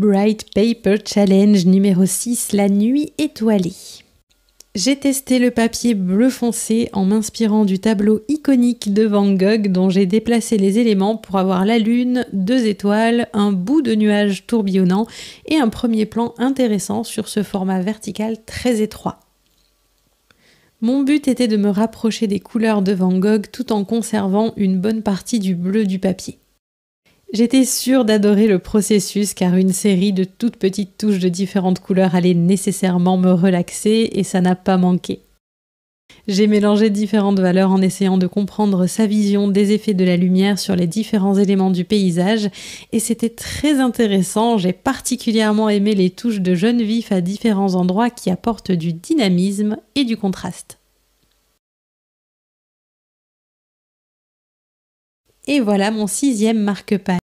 Bright Paper Challenge numéro 6, la nuit étoilée. J'ai testé le papier bleu foncé en m'inspirant du tableau iconique de Van Gogh dont j'ai déplacé les éléments pour avoir la lune, deux étoiles, un bout de nuage tourbillonnant et un premier plan intéressant sur ce format vertical très étroit. Mon but était de me rapprocher des couleurs de Van Gogh tout en conservant une bonne partie du bleu du papier. J'étais sûre d'adorer le processus car une série de toutes petites touches de différentes couleurs allait nécessairement me relaxer et ça n'a pas manqué. J'ai mélangé différentes valeurs en essayant de comprendre sa vision des effets de la lumière sur les différents éléments du paysage et c'était très intéressant, j'ai particulièrement aimé les touches de jeunes vif à différents endroits qui apportent du dynamisme et du contraste. Et voilà mon sixième marque-page.